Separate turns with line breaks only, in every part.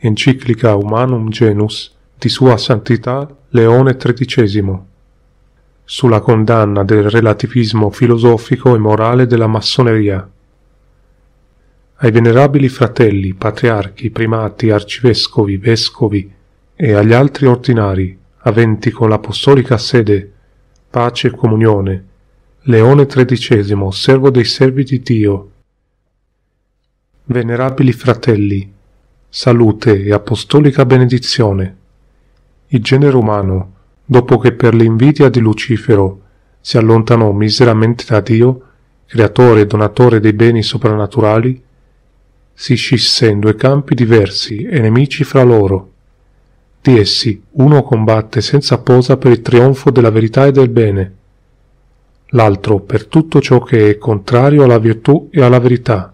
enciclica Humanum Genus di Sua Santità Leone XIII, sulla condanna del relativismo filosofico e morale della massoneria. Ai venerabili fratelli, patriarchi, primati, arcivescovi, vescovi e agli altri ordinari, aventi con l'apostolica sede, pace e comunione, Leone XIII, servo dei servi di Dio. Venerabili fratelli, salute e apostolica benedizione. Il genere umano, dopo che per l'invidia di Lucifero si allontanò miseramente da Dio, creatore e donatore dei beni soprannaturali, si scisse in due campi diversi e nemici fra loro. Di essi uno combatte senza posa per il trionfo della verità e del bene, l'altro per tutto ciò che è contrario alla virtù e alla verità.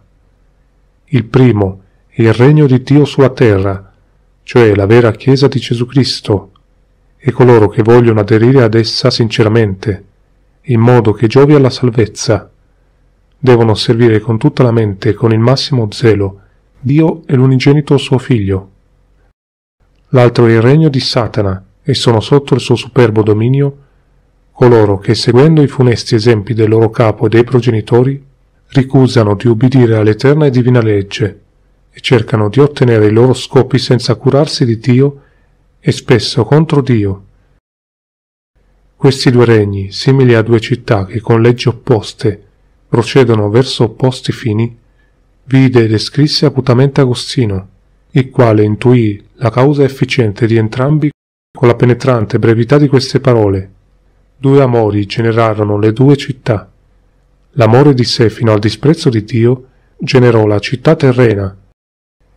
Il primo il regno di Dio sulla terra, cioè la vera Chiesa di Gesù Cristo, e coloro che vogliono aderire ad essa sinceramente, in modo che giovi alla salvezza. Devono servire con tutta la mente e con il massimo zelo Dio e l'unigenito suo Figlio. L'altro è il regno di Satana, e sono sotto il suo superbo dominio coloro che, seguendo i funesti esempi del loro capo e dei progenitori, ricusano di ubbidire all'eterna e divina legge e cercano di ottenere i loro scopi senza curarsi di Dio e spesso contro Dio. Questi due regni, simili a due città che con leggi opposte procedono verso opposti fini, vide e descrisse acutamente Agostino, il quale intuì la causa efficiente di entrambi con la penetrante brevità di queste parole. Due amori generarono le due città. L'amore di sé fino al disprezzo di Dio generò la città terrena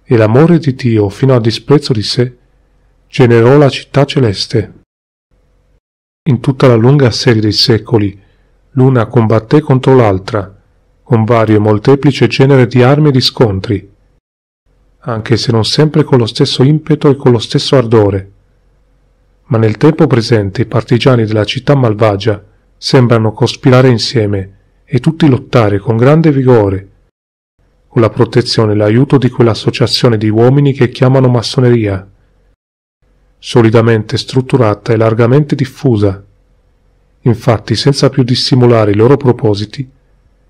e l'amore di Dio fino al disprezzo di sé generò la città celeste. In tutta la lunga serie dei secoli, l'una combatté contro l'altra, con vario e molteplice genere di armi e di scontri, anche se non sempre con lo stesso impeto e con lo stesso ardore. Ma nel tempo presente i partigiani della città malvagia sembrano cospirare insieme e tutti lottare con grande vigore con la protezione e l'aiuto di quell'associazione di uomini che chiamano massoneria, solidamente strutturata e largamente diffusa. Infatti, senza più dissimulare i loro propositi,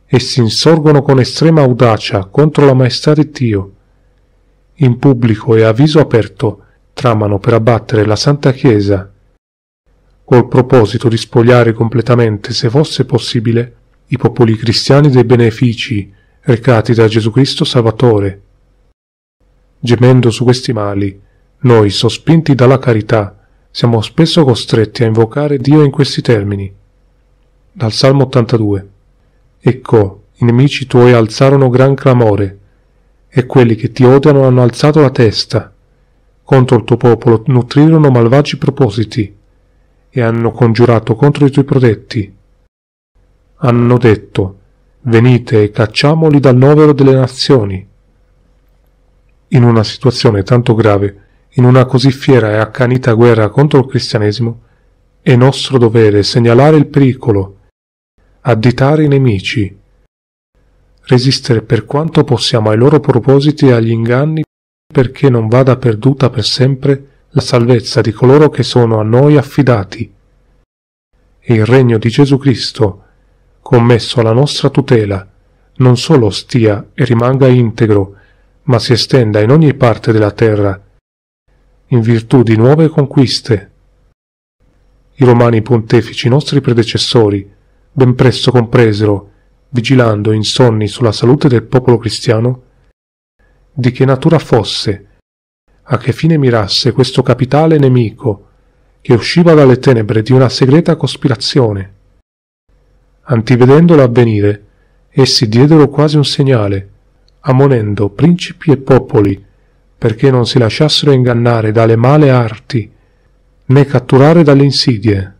essi insorgono con estrema audacia contro la maestà di Dio. In pubblico e a viso aperto tramano per abbattere la Santa Chiesa, col proposito di spogliare completamente, se fosse possibile, i popoli cristiani dei benefici recati da Gesù Cristo Salvatore. Gemendo su questi mali, noi, sospinti dalla carità, siamo spesso costretti a invocare Dio in questi termini. Dal Salmo 82. Ecco, i nemici tuoi alzarono gran clamore, e quelli che ti odiano hanno alzato la testa. Contro il tuo popolo nutrirono malvagi propositi, e hanno congiurato contro i tuoi protetti. Hanno detto, venite e cacciamoli dal novero delle nazioni. In una situazione tanto grave, in una così fiera e accanita guerra contro il cristianesimo, è nostro dovere segnalare il pericolo, additare i nemici, resistere per quanto possiamo ai loro propositi e agli inganni perché non vada perduta per sempre la salvezza di coloro che sono a noi affidati. E il regno di Gesù Cristo commesso alla nostra tutela, non solo stia e rimanga integro, ma si estenda in ogni parte della terra, in virtù di nuove conquiste. I romani pontefici nostri predecessori ben presto compresero, vigilando insonni sulla salute del popolo cristiano, di che natura fosse, a che fine mirasse questo capitale nemico, che usciva dalle tenebre di una segreta cospirazione antivedendolo avvenire, essi diedero quasi un segnale, ammonendo principi e popoli, perché non si lasciassero ingannare dalle male arti, né catturare dalle insidie.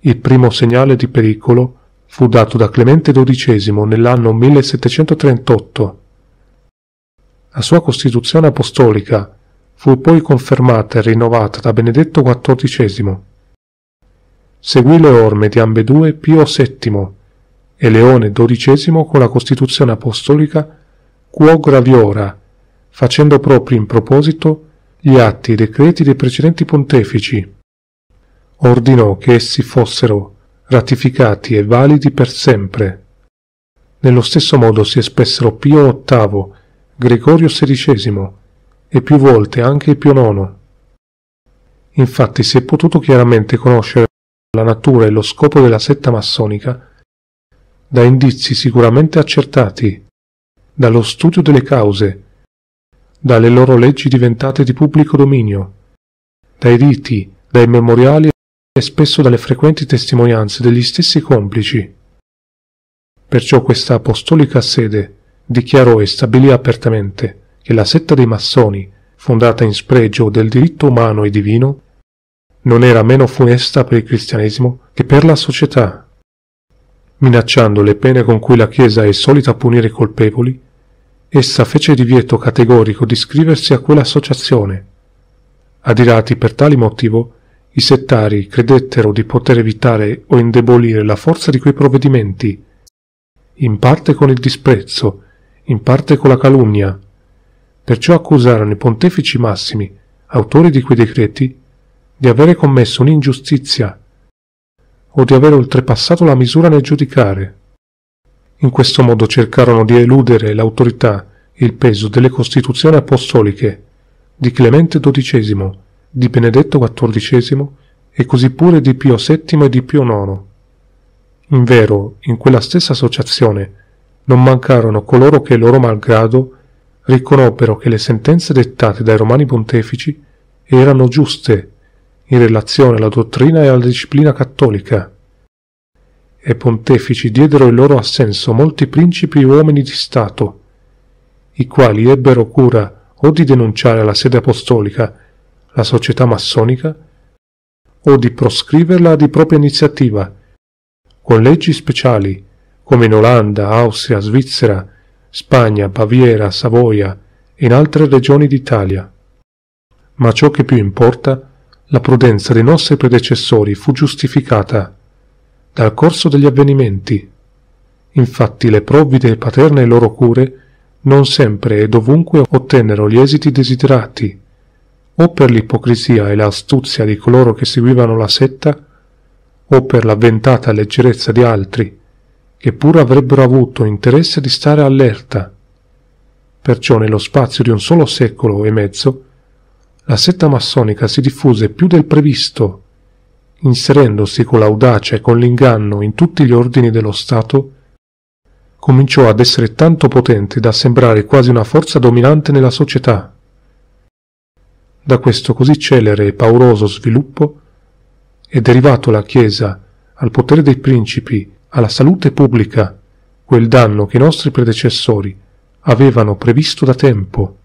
Il primo segnale di pericolo fu dato da Clemente XII nell'anno 1738. La sua Costituzione apostolica fu poi confermata e rinnovata da Benedetto XIV Seguì le orme di ambedue Pio VII e Leone XII con la Costituzione apostolica Quo Graviora, facendo propri in proposito gli atti e i decreti dei precedenti pontefici. Ordinò che essi fossero ratificati e validi per sempre. Nello stesso modo si espressero Pio VIII, Gregorio XVI e più volte anche Pio IX. Infatti si è potuto chiaramente conoscere la natura e lo scopo della setta massonica da indizi sicuramente accertati, dallo studio delle cause, dalle loro leggi diventate di pubblico dominio, dai riti, dai memoriali e spesso dalle frequenti testimonianze degli stessi complici. Perciò questa apostolica sede dichiarò e stabilì apertamente che la setta dei massoni, fondata in spregio del diritto umano e divino, non era meno funesta per il cristianesimo che per la società, minacciando le pene con cui la Chiesa è solita punire i colpevoli, essa fece divieto categorico di iscriversi a quell'associazione. Adirati per tali motivo, i settari credettero di poter evitare o indebolire la forza di quei provvedimenti, in parte con il disprezzo, in parte con la calunnia. Perciò accusarono i pontefici massimi, autori di quei decreti, di avere commesso un'ingiustizia o di aver oltrepassato la misura nel giudicare. In questo modo cercarono di eludere l'autorità e il peso delle costituzioni apostoliche di Clemente XII, di Benedetto XIV e così pure di Pio VII e di Pio IX. In vero, in quella stessa associazione non mancarono coloro che loro malgrado riconobbero che le sentenze dettate dai romani pontefici erano giuste in relazione alla dottrina e alla disciplina cattolica. E pontefici diedero il loro assenso molti principi uomini di Stato, i quali ebbero cura o di denunciare alla sede apostolica la società massonica, o di proscriverla di propria iniziativa, con leggi speciali, come in Olanda, Austria, Svizzera, Spagna, Baviera, Savoia e in altre regioni d'Italia. Ma ciò che più importa la prudenza dei nostri predecessori fu giustificata dal corso degli avvenimenti. Infatti le provvide e paterne loro cure non sempre e dovunque ottennero gli esiti desiderati, o per l'ipocrisia e l'astuzia di coloro che seguivano la setta, o per l'avventata leggerezza di altri, che pur avrebbero avuto interesse di stare allerta. Perciò nello spazio di un solo secolo e mezzo la setta massonica si diffuse più del previsto, inserendosi con l'audacia e con l'inganno in tutti gli ordini dello Stato, cominciò ad essere tanto potente da sembrare quasi una forza dominante nella società. Da questo così celere e pauroso sviluppo è derivato la Chiesa, al potere dei principi, alla salute pubblica, quel danno che i nostri predecessori avevano previsto da tempo.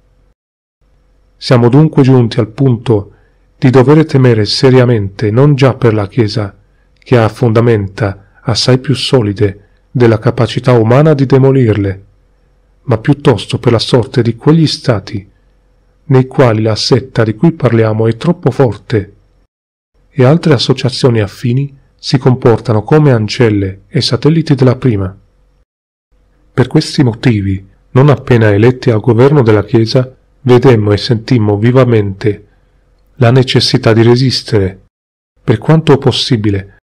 Siamo dunque giunti al punto di dover temere seriamente non già per la Chiesa, che ha fondamenta assai più solide della capacità umana di demolirle, ma piuttosto per la sorte di quegli stati nei quali la setta di cui parliamo è troppo forte e altre associazioni affini si comportano come ancelle e satelliti della prima. Per questi motivi, non appena eletti al governo della Chiesa, vedemmo e sentimmo vivamente la necessità di resistere, per quanto possibile,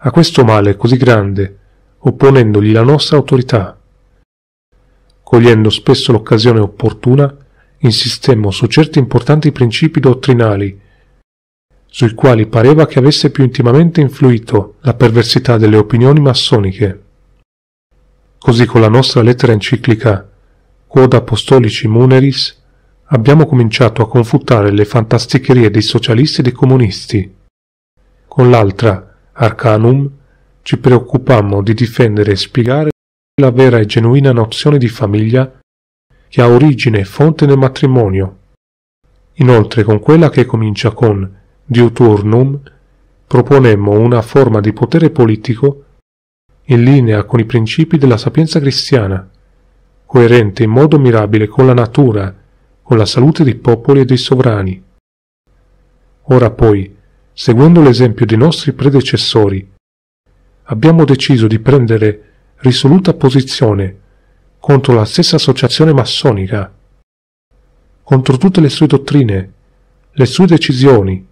a questo male così grande, opponendogli la nostra autorità. Cogliendo spesso l'occasione opportuna, insistemmo su certi importanti principi dottrinali, sui quali pareva che avesse più intimamente influito la perversità delle opinioni massoniche. Così con la nostra lettera enciclica Quod Apostolici Muneris abbiamo cominciato a confutare le fantasticherie dei socialisti e dei comunisti. Con l'altra, Arcanum, ci preoccupammo di difendere e spiegare la vera e genuina nozione di famiglia che ha origine e fonte nel matrimonio. Inoltre, con quella che comincia con Diuturnum, proponemmo una forma di potere politico in linea con i principi della sapienza cristiana, coerente in modo mirabile con la natura con la salute dei popoli e dei sovrani. Ora poi, seguendo l'esempio dei nostri predecessori, abbiamo deciso di prendere risoluta posizione contro la stessa associazione massonica, contro tutte le sue dottrine, le sue decisioni,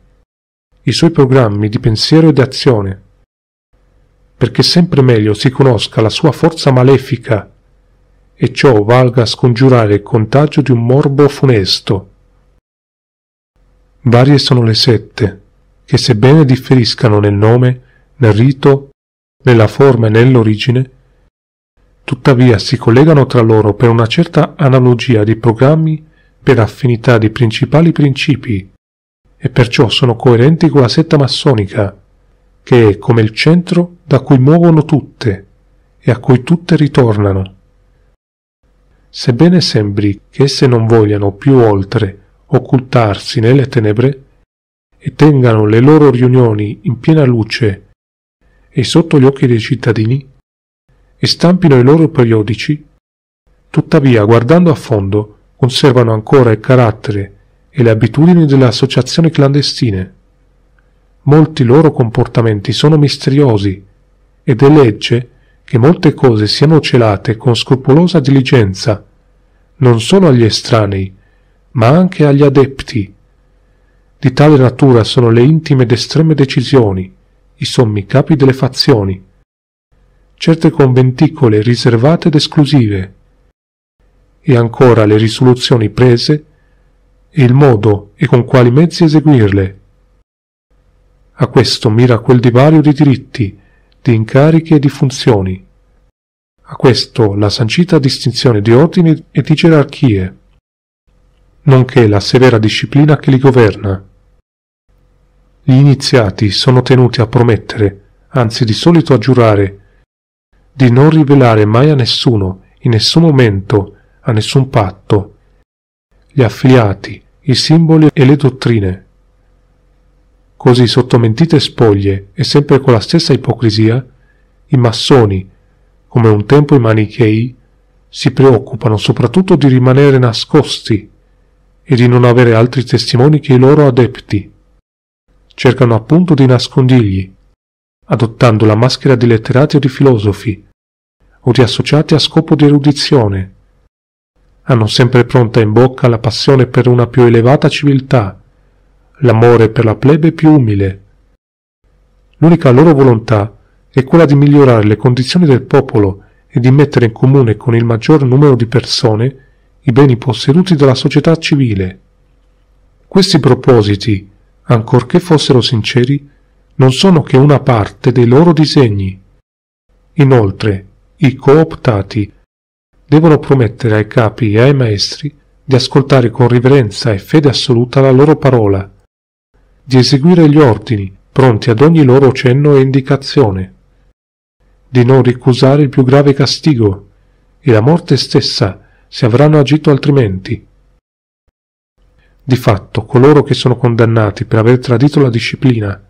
i suoi programmi di pensiero e di azione, perché sempre meglio si conosca la sua forza malefica e ciò valga a scongiurare il contagio di un morbo funesto. Varie sono le sette, che sebbene differiscano nel nome, nel rito, nella forma e nell'origine, tuttavia si collegano tra loro per una certa analogia di programmi per affinità di principali principi e perciò sono coerenti con la setta massonica, che è come il centro da cui muovono tutte e a cui tutte ritornano sebbene sembri che esse non vogliano più oltre occultarsi nelle tenebre e tengano le loro riunioni in piena luce e sotto gli occhi dei cittadini, e stampino i loro periodici, tuttavia guardando a fondo conservano ancora il carattere e le abitudini delle associazioni clandestine. Molti loro comportamenti sono misteriosi ed è legge che molte cose siano celate con scrupolosa diligenza, non solo agli estranei, ma anche agli adepti. Di tale natura sono le intime ed estreme decisioni, i sommi capi delle fazioni, certe conventicole riservate ed esclusive, e ancora le risoluzioni prese e il modo e con quali mezzi eseguirle. A questo mira quel divario di diritti di incarichi e di funzioni. A questo la sancita distinzione di ordini e di gerarchie, nonché la severa disciplina che li governa. Gli iniziati sono tenuti a promettere, anzi di solito a giurare, di non rivelare mai a nessuno, in nessun momento, a nessun patto, gli affiliati, i simboli e le dottrine così sotto mentite spoglie e sempre con la stessa ipocrisia, i massoni, come un tempo i manichei, si preoccupano soprattutto di rimanere nascosti e di non avere altri testimoni che i loro adepti. Cercano appunto di nascondigli, adottando la maschera di letterati o di filosofi, o di associati a scopo di erudizione. Hanno sempre pronta in bocca la passione per una più elevata civiltà, l'amore per la plebe più umile. L'unica loro volontà è quella di migliorare le condizioni del popolo e di mettere in comune con il maggior numero di persone i beni posseduti dalla società civile. Questi propositi, ancorché fossero sinceri, non sono che una parte dei loro disegni. Inoltre, i cooptati devono promettere ai capi e ai maestri di ascoltare con riverenza e fede assoluta la loro parola di eseguire gli ordini, pronti ad ogni loro cenno e indicazione, di non ricusare il più grave castigo, e la morte stessa se avranno agito altrimenti. Di fatto, coloro che sono condannati per aver tradito la disciplina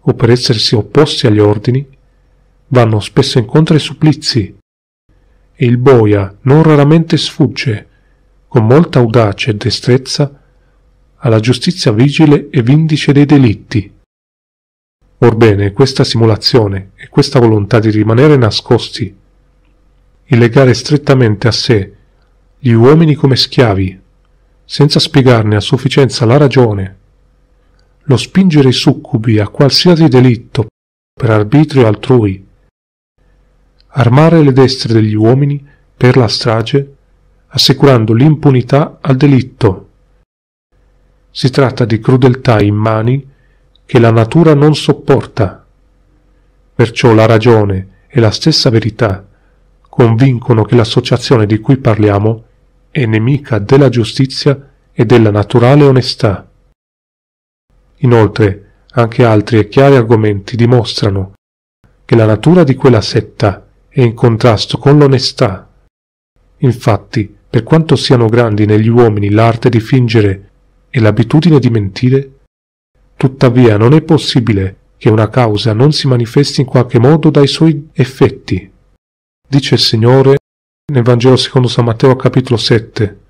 o per essersi opposti agli ordini, vanno spesso incontro ai supplizi, e il boia non raramente sfugge, con molta audacia e destrezza, alla giustizia vigile e vindice dei delitti. Orbene, questa simulazione e questa volontà di rimanere nascosti, di legare strettamente a sé gli uomini come schiavi, senza spiegarne a sufficienza la ragione, lo spingere i succubi a qualsiasi delitto per arbitrio altrui, armare le destre degli uomini per la strage, assicurando l'impunità al delitto si tratta di crudeltà immani che la natura non sopporta. Perciò la ragione e la stessa verità convincono che l'associazione di cui parliamo è nemica della giustizia e della naturale onestà. Inoltre, anche altri e chiari argomenti dimostrano che la natura di quella setta è in contrasto con l'onestà. Infatti, per quanto siano grandi negli uomini l'arte di fingere e l'abitudine di mentire? Tuttavia non è possibile che una causa non si manifesti in qualche modo dai suoi effetti. Dice il Signore nel Vangelo secondo San Matteo capitolo 7.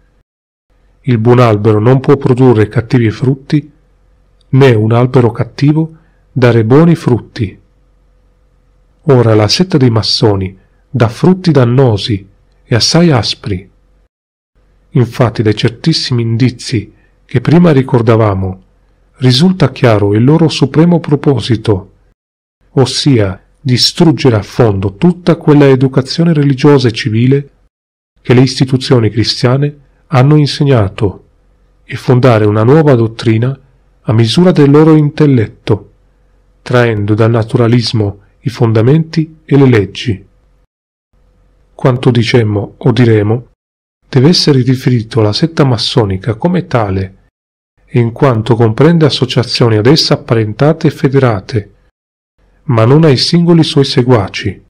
Il buon albero non può produrre cattivi frutti, né un albero cattivo dare buoni frutti. Ora la setta dei massoni dà frutti dannosi e assai aspri. Infatti dai certissimi indizi che prima ricordavamo, risulta chiaro il loro supremo proposito, ossia distruggere a fondo tutta quella educazione religiosa e civile che le istituzioni cristiane hanno insegnato e fondare una nuova dottrina a misura del loro intelletto, traendo dal naturalismo i fondamenti e le leggi. Quanto dicemmo o diremo deve essere riferito alla setta massonica come tale in quanto comprende associazioni ad essa apparentate e federate, ma non ai singoli suoi seguaci.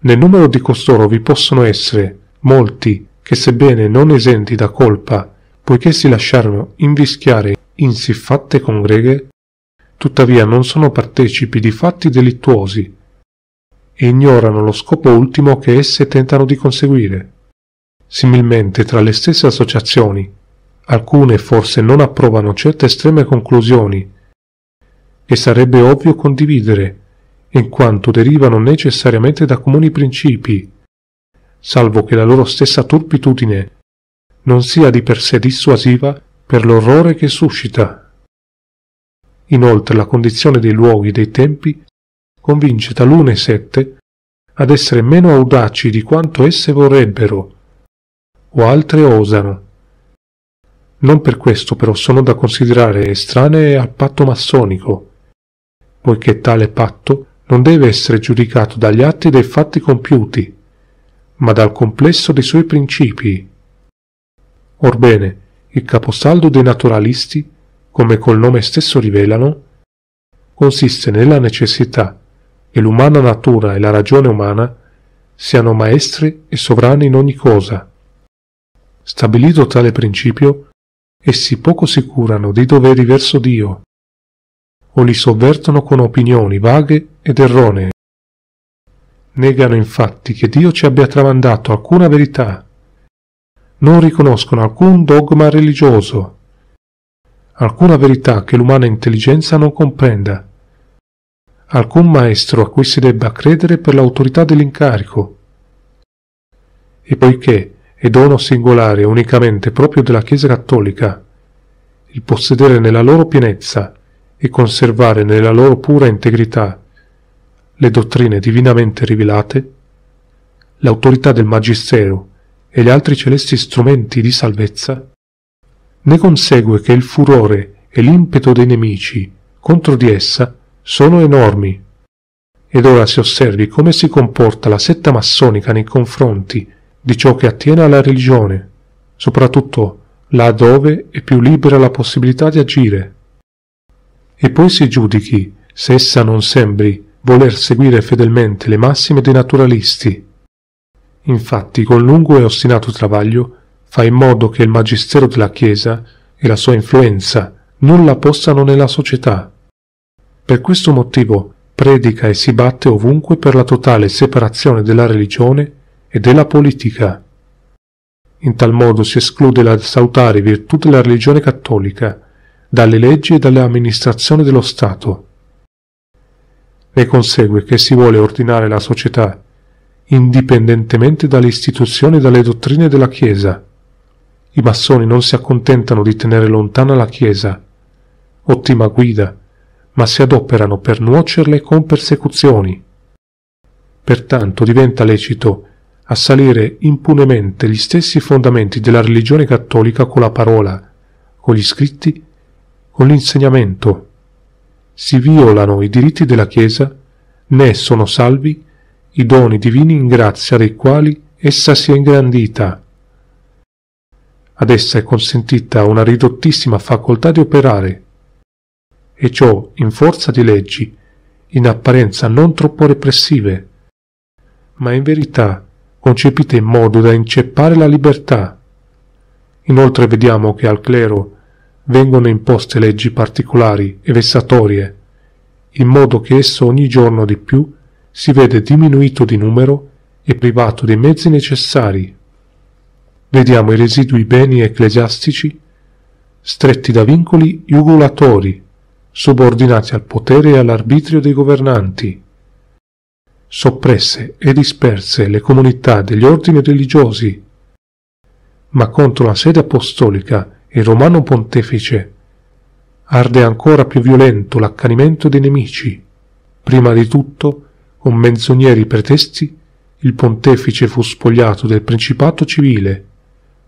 Nel numero di costoro vi possono essere molti che, sebbene non esenti da colpa, poiché si lasciarono invischiare in siffatte congreghe, tuttavia non sono partecipi di fatti delittuosi e ignorano lo scopo ultimo che esse tentano di conseguire. Similmente tra le stesse associazioni alcune forse non approvano certe estreme conclusioni, che sarebbe ovvio condividere, in quanto derivano necessariamente da comuni principi, salvo che la loro stessa turpitudine non sia di per sé dissuasiva per l'orrore che suscita. Inoltre la condizione dei luoghi e dei tempi convince talune sette ad essere meno audaci di quanto esse vorrebbero, o altre osano, non per questo però sono da considerare estranee al patto massonico, poiché tale patto non deve essere giudicato dagli atti dei fatti compiuti, ma dal complesso dei suoi principi. Orbene, il caposaldo dei naturalisti, come col nome stesso rivelano, consiste nella necessità che l'umana natura e la ragione umana siano maestri e sovrani in ogni cosa. Stabilito tale principio, essi poco si curano dei doveri verso Dio, o li sovvertono con opinioni vaghe ed erronee. Negano infatti che Dio ci abbia tramandato alcuna verità, non riconoscono alcun dogma religioso, alcuna verità che l'umana intelligenza non comprenda, alcun maestro a cui si debba credere per l'autorità dell'incarico. E poiché è dono singolare unicamente proprio della Chiesa cattolica, il possedere nella loro pienezza e conservare nella loro pura integrità le dottrine divinamente rivelate, l'autorità del Magistero e gli altri celesti strumenti di salvezza, ne consegue che il furore e l'impeto dei nemici contro di essa sono enormi. Ed ora si osservi come si comporta la setta massonica nei confronti di ciò che attiene alla religione, soprattutto là dove è più libera la possibilità di agire. E poi si giudichi se essa non sembri voler seguire fedelmente le massime dei naturalisti. Infatti, con lungo e ostinato travaglio, fa in modo che il magistero della Chiesa e la sua influenza nulla possano nella società. Per questo motivo predica e si batte ovunque per la totale separazione della religione e della politica. In tal modo si esclude la salutare virtù della religione cattolica dalle leggi e dall'amministrazione dello Stato. Ne consegue che si vuole ordinare la società indipendentemente dalle istituzioni e dalle dottrine della Chiesa. I massoni non si accontentano di tenere lontana la Chiesa, ottima guida, ma si adoperano per nuocerle con persecuzioni. Pertanto diventa lecito salire impunemente gli stessi fondamenti della religione cattolica con la parola, con gli scritti, con l'insegnamento. Si violano i diritti della Chiesa, né sono salvi i doni divini in grazia dei quali essa si è ingrandita. Ad essa è consentita una ridottissima facoltà di operare, e ciò in forza di leggi, in apparenza non troppo repressive, ma in verità concepite in modo da inceppare la libertà. Inoltre vediamo che al clero vengono imposte leggi particolari e vessatorie, in modo che esso ogni giorno di più si vede diminuito di numero e privato dei mezzi necessari. Vediamo i residui beni ecclesiastici stretti da vincoli jugulatori, subordinati al potere e all'arbitrio dei governanti soppresse e disperse le comunità degli ordini religiosi, ma contro la sede apostolica e il romano pontefice arde ancora più violento l'accanimento dei nemici. Prima di tutto, con menzogneri pretesti, il pontefice fu spogliato del principato civile,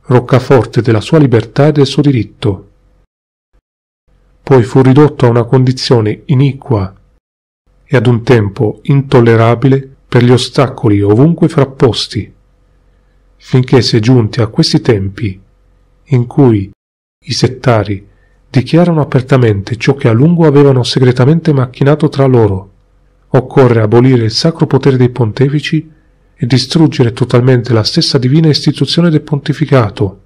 roccaforte della sua libertà e del suo diritto. Poi fu ridotto a una condizione iniqua e ad un tempo intollerabile per gli ostacoli ovunque frapposti, finché si è giunti a questi tempi in cui i settari dichiarano apertamente ciò che a lungo avevano segretamente macchinato tra loro. Occorre abolire il sacro potere dei pontefici e distruggere totalmente la stessa divina istituzione del pontificato.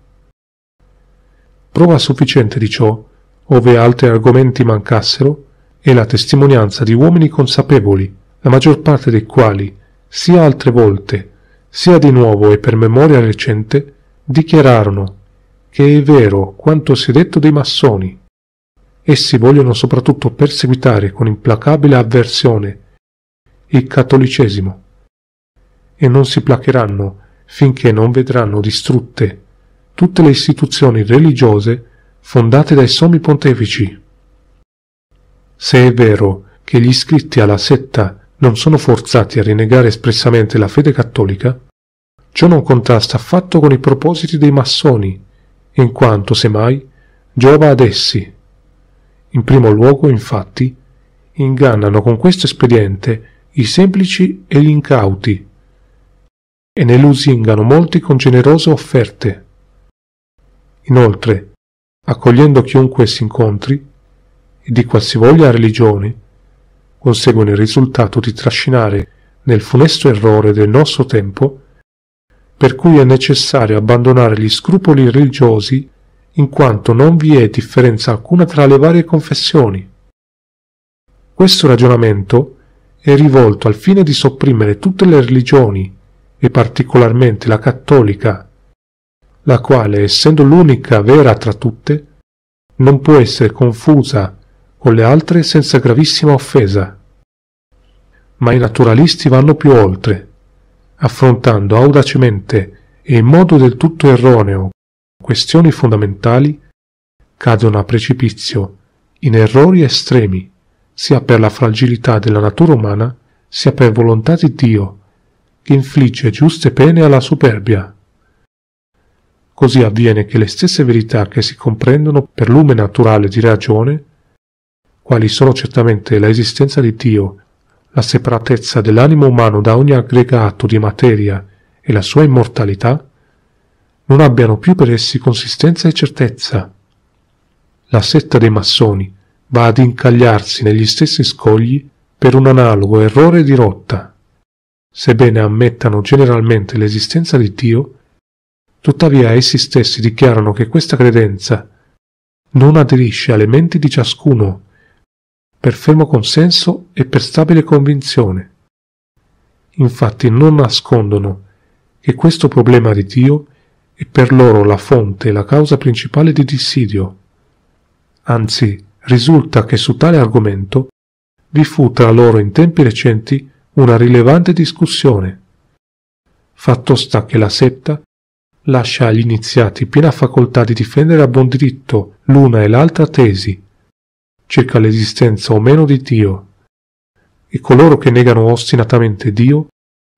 Prova sufficiente di ciò, ove altri argomenti mancassero, è la testimonianza di uomini consapevoli, la maggior parte dei quali, sia altre volte, sia di nuovo e per memoria recente, dichiararono che è vero quanto si è detto dei massoni. Essi vogliono soprattutto perseguitare con implacabile avversione il cattolicesimo e non si placheranno finché non vedranno distrutte tutte le istituzioni religiose fondate dai sommi pontefici. Se è vero che gli iscritti alla setta non sono forzati a rinnegare espressamente la fede cattolica, ciò non contrasta affatto con i propositi dei massoni, in quanto semmai giova ad essi. In primo luogo, infatti, ingannano con questo espediente i semplici e gli incauti, e ne lusingano molti con generose offerte. Inoltre, accogliendo chiunque si incontri, e di qualsivoglia religione, conseguono il risultato di trascinare nel funesto errore del nostro tempo, per cui è necessario abbandonare gli scrupoli religiosi in quanto non vi è differenza alcuna tra le varie confessioni. Questo ragionamento è rivolto al fine di sopprimere tutte le religioni e particolarmente la cattolica, la quale, essendo l'unica vera tra tutte, non può essere confusa o le altre senza gravissima offesa. Ma i naturalisti vanno più oltre, affrontando audacemente e in modo del tutto erroneo questioni fondamentali, cadono a precipizio in errori estremi, sia per la fragilità della natura umana, sia per volontà di Dio, che infligge giuste pene alla superbia. Così avviene che le stesse verità che si comprendono per lume naturale di ragione quali sono certamente la esistenza di Dio, la separatezza dell'animo umano da ogni aggregato di materia e la sua immortalità, non abbiano più per essi consistenza e certezza. La setta dei massoni va ad incagliarsi negli stessi scogli per un analogo errore di rotta. Sebbene ammettano generalmente l'esistenza di Dio, tuttavia essi stessi dichiarano che questa credenza non aderisce alle menti di ciascuno per fermo consenso e per stabile convinzione. Infatti non nascondono che questo problema di Dio è per loro la fonte e la causa principale di dissidio. Anzi, risulta che su tale argomento vi fu tra loro in tempi recenti una rilevante discussione. Fatto sta che la setta lascia agli iniziati piena facoltà di difendere a buon diritto l'una e l'altra tesi circa l'esistenza o meno di Dio, e coloro che negano ostinatamente Dio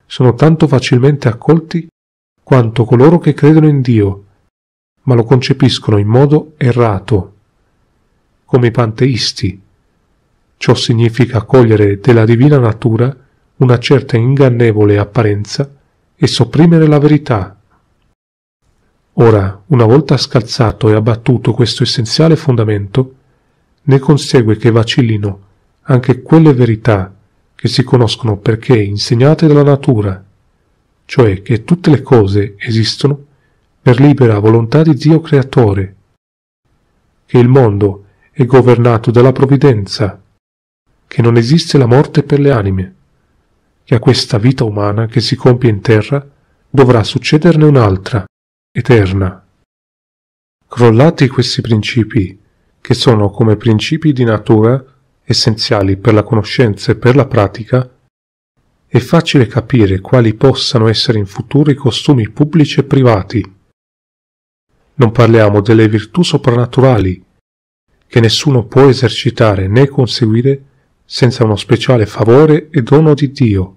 sono tanto facilmente accolti quanto coloro che credono in Dio, ma lo concepiscono in modo errato, come i panteisti. Ciò significa cogliere della divina natura una certa ingannevole apparenza e sopprimere la verità. Ora, una volta scalzato e abbattuto questo essenziale fondamento, ne consegue che vacillino anche quelle verità che si conoscono perché insegnate dalla natura, cioè che tutte le cose esistono per libera volontà di Dio creatore, che il mondo è governato dalla provvidenza, che non esiste la morte per le anime, che a questa vita umana che si compie in terra dovrà succederne un'altra, eterna. Crollati questi principi, che sono come principi di natura essenziali per la conoscenza e per la pratica, è facile capire quali possano essere in futuro i costumi pubblici e privati. Non parliamo delle virtù soprannaturali, che nessuno può esercitare né conseguire senza uno speciale favore e dono di Dio.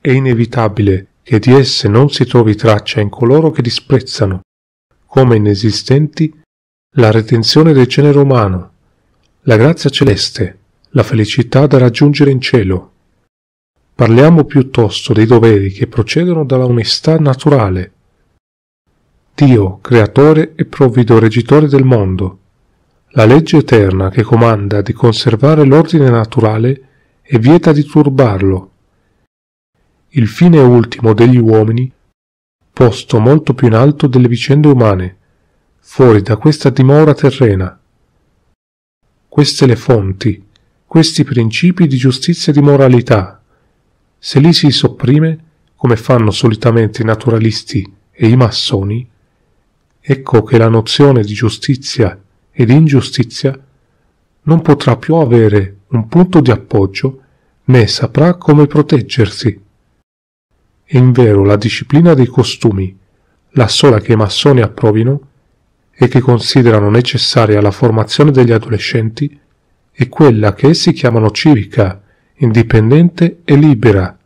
È inevitabile che di esse non si trovi traccia in coloro che disprezzano, come inesistenti, la redenzione del genere umano, la grazia celeste, la felicità da raggiungere in cielo. Parliamo piuttosto dei doveri che procedono dalla onestà naturale. Dio, creatore e provvido provvidoregitore del mondo, la legge eterna che comanda di conservare l'ordine naturale e vieta di turbarlo. Il fine ultimo degli uomini, posto molto più in alto delle vicende umane, fuori da questa dimora terrena. Queste le fonti, questi principi di giustizia e di moralità. Se li si sopprime, come fanno solitamente i naturalisti e i massoni, ecco che la nozione di giustizia ed ingiustizia non potrà più avere un punto di appoggio né saprà come proteggersi. È invero la disciplina dei costumi, la sola che i massoni approvino, e che considerano necessaria la formazione degli adolescenti è quella che essi chiamano civica, indipendente e libera,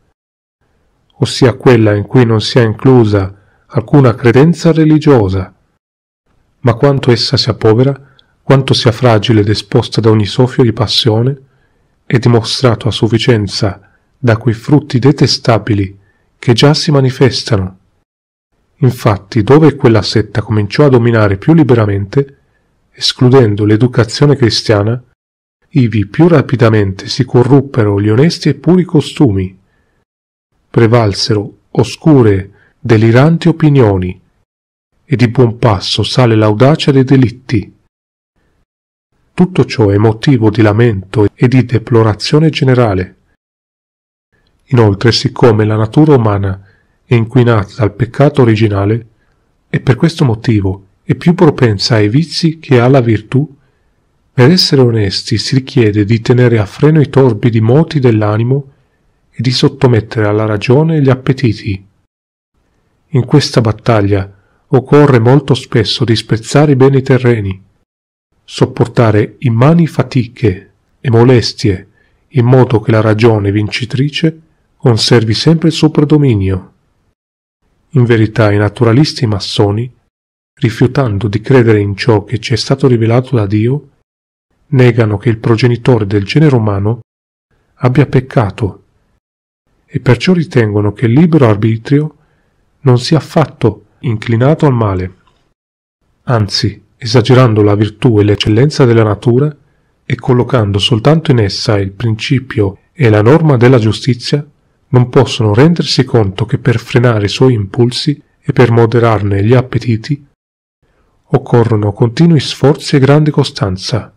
ossia quella in cui non sia inclusa alcuna credenza religiosa, ma quanto essa sia povera, quanto sia fragile ed esposta da ogni soffio di passione, è dimostrato a sufficienza da quei frutti detestabili che già si manifestano. Infatti, dove quella setta cominciò a dominare più liberamente, escludendo l'educazione cristiana, ivi più rapidamente si corruppero gli onesti e puri costumi. Prevalsero oscure, deliranti opinioni, e di buon passo sale l'audacia dei delitti. Tutto ciò è motivo di lamento e di deplorazione generale. Inoltre, siccome la natura umana e inquinata dal peccato originale, e per questo motivo è più propensa ai vizi che alla virtù, per essere onesti si richiede di tenere a freno i torbidi moti dell'animo e di sottomettere alla ragione gli appetiti. In questa battaglia occorre molto spesso disprezzare i beni terreni, sopportare immani fatiche e molestie, in modo che la ragione vincitrice conservi sempre il suo predominio. In verità i naturalisti massoni, rifiutando di credere in ciò che ci è stato rivelato da Dio, negano che il progenitore del genere umano abbia peccato e perciò ritengono che il libero arbitrio non sia affatto inclinato al male. Anzi, esagerando la virtù e l'eccellenza della natura e collocando soltanto in essa il principio e la norma della giustizia, non possono rendersi conto che per frenare i suoi impulsi e per moderarne gli appetiti occorrono continui sforzi e grande costanza.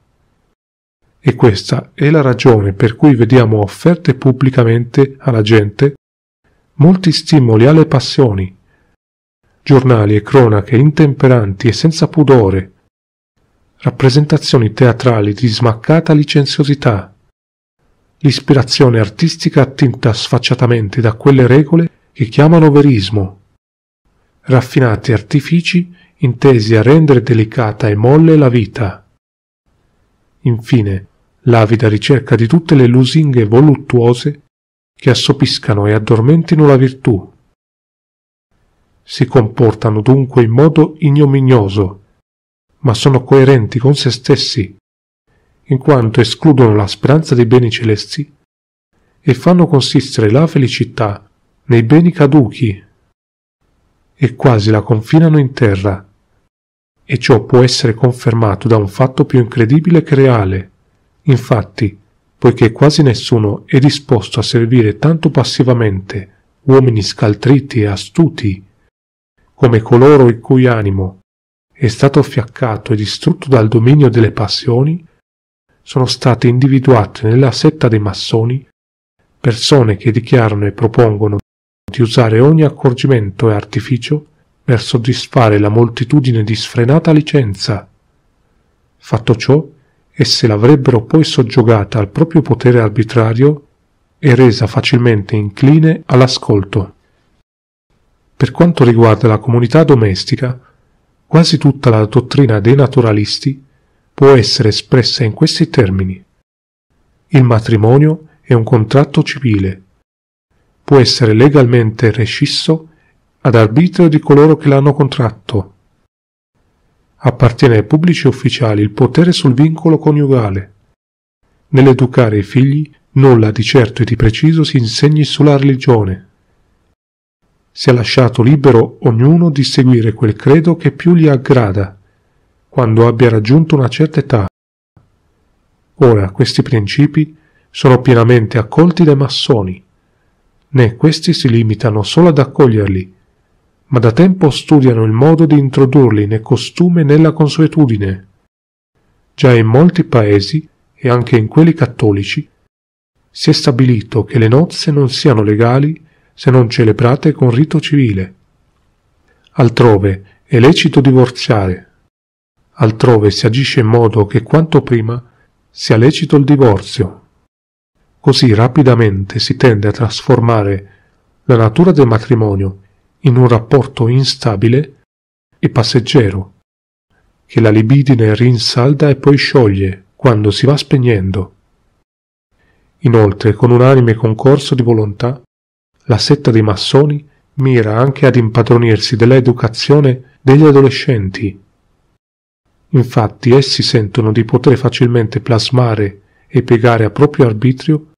E questa è la ragione per cui vediamo offerte pubblicamente alla gente molti stimoli alle passioni, giornali e cronache intemperanti e senza pudore, rappresentazioni teatrali di smaccata licenziosità, L'ispirazione artistica attinta sfacciatamente da quelle regole che chiamano verismo. Raffinati artifici intesi a rendere delicata e molle la vita. Infine, l'avida ricerca di tutte le lusinghe voluttuose che assopiscano e addormentino la virtù. Si comportano dunque in modo ignominioso, ma sono coerenti con se stessi in quanto escludono la speranza dei beni celesti e fanno consistere la felicità nei beni caduchi e quasi la confinano in terra, e ciò può essere confermato da un fatto più incredibile che reale. Infatti, poiché quasi nessuno è disposto a servire tanto passivamente uomini scaltriti e astuti, come coloro il cui animo è stato fiaccato e distrutto dal dominio delle passioni, sono state individuate nella setta dei massoni persone che dichiarano e propongono di usare ogni accorgimento e artificio per soddisfare la moltitudine di sfrenata licenza. Fatto ciò, esse l'avrebbero poi soggiogata al proprio potere arbitrario e resa facilmente incline all'ascolto. Per quanto riguarda la comunità domestica, quasi tutta la dottrina dei naturalisti può essere espressa in questi termini. Il matrimonio è un contratto civile. Può essere legalmente rescisso ad arbitrio di coloro che l'hanno contratto. Appartiene ai pubblici ufficiali il potere sul vincolo coniugale. Nell'educare i figli nulla di certo e di preciso si insegni sulla religione. Si è lasciato libero ognuno di seguire quel credo che più gli aggrada quando abbia raggiunto una certa età. Ora questi principi sono pienamente accolti dai massoni, né questi si limitano solo ad accoglierli, ma da tempo studiano il modo di introdurli nel costume e nella consuetudine. Già in molti paesi, e anche in quelli cattolici, si è stabilito che le nozze non siano legali se non celebrate con rito civile. Altrove è lecito divorziare, Altrove si agisce in modo che quanto prima sia lecito il divorzio. Così rapidamente si tende a trasformare la natura del matrimonio in un rapporto instabile e passeggero, che la libidine rinsalda e poi scioglie quando si va spegnendo. Inoltre, con un anime concorso di volontà, la setta dei massoni mira anche ad impadronirsi dell'educazione degli adolescenti Infatti essi sentono di poter facilmente plasmare e piegare a proprio arbitrio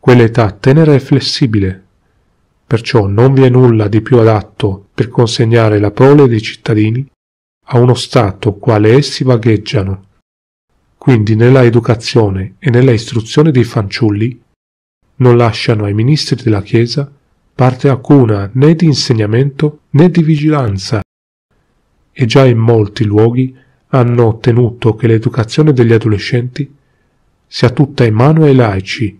quell'età tenera e flessibile. Perciò non vi è nulla di più adatto per consegnare la prole dei cittadini a uno stato quale essi vagheggiano. Quindi nella educazione e nella istruzione dei fanciulli non lasciano ai ministri della Chiesa parte alcuna né di insegnamento né di vigilanza. E già in molti luoghi hanno ottenuto che l'educazione degli adolescenti sia tutta in mano ai laici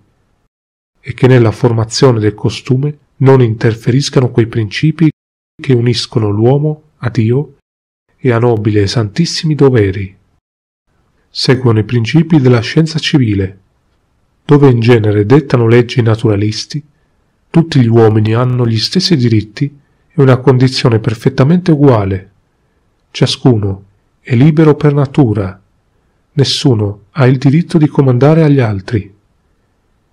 e che nella formazione del costume non interferiscano quei principi che uniscono l'uomo a Dio e a nobili e santissimi doveri. Seguono i principi della scienza civile, dove in genere dettano leggi naturalisti, tutti gli uomini hanno gli stessi diritti e una condizione perfettamente uguale. Ciascuno è libero per natura. Nessuno ha il diritto di comandare agli altri.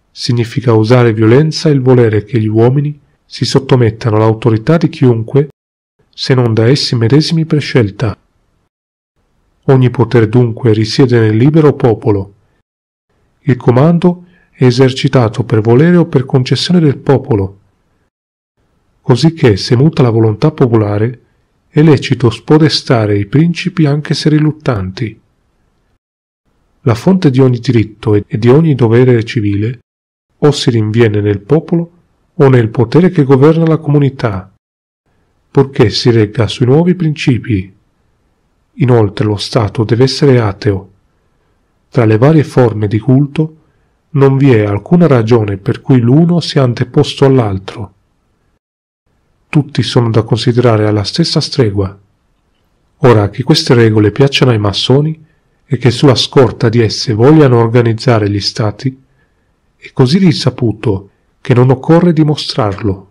Significa usare violenza il volere che gli uomini si sottomettano all'autorità di chiunque, se non da essi medesimi per scelta. Ogni potere dunque risiede nel libero popolo. Il comando è esercitato per volere o per concessione del popolo. Così che, se muta la volontà popolare, è lecito spodestare i principi anche se riluttanti. La fonte di ogni diritto e di ogni dovere civile o si rinviene nel popolo o nel potere che governa la comunità, purché si regga sui nuovi principi. Inoltre lo Stato deve essere ateo. Tra le varie forme di culto non vi è alcuna ragione per cui l'uno sia anteposto all'altro tutti sono da considerare alla stessa stregua. Ora che queste regole piacciono ai massoni e che sulla scorta di esse vogliano organizzare gli stati, è così risaputo che non occorre dimostrarlo.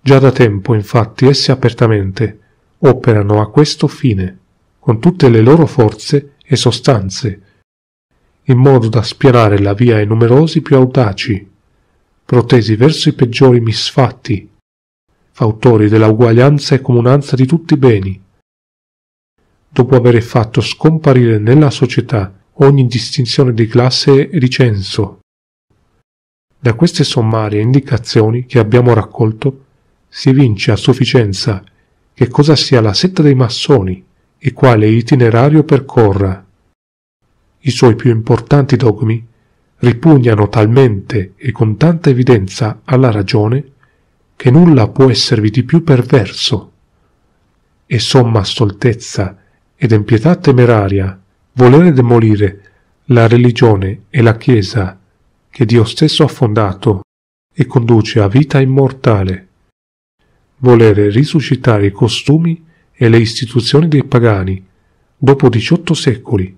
Già da tempo infatti essi apertamente operano a questo fine, con tutte le loro forze e sostanze, in modo da spianare la via ai numerosi più audaci, protesi verso i peggiori misfatti fautori dell'uguaglianza e comunanza di tutti i beni. Dopo aver fatto scomparire nella società ogni distinzione di classe e di censo. Da queste sommarie indicazioni che abbiamo raccolto si evince a sufficienza che cosa sia la setta dei massoni e quale itinerario percorra. I suoi più importanti dogmi ripugnano talmente e con tanta evidenza alla ragione che nulla può esservi di più perverso. E somma stoltezza ed empietà temeraria volere demolire la religione e la Chiesa che Dio stesso ha fondato e conduce a vita immortale. Volere risuscitare i costumi e le istituzioni dei pagani dopo diciotto secoli.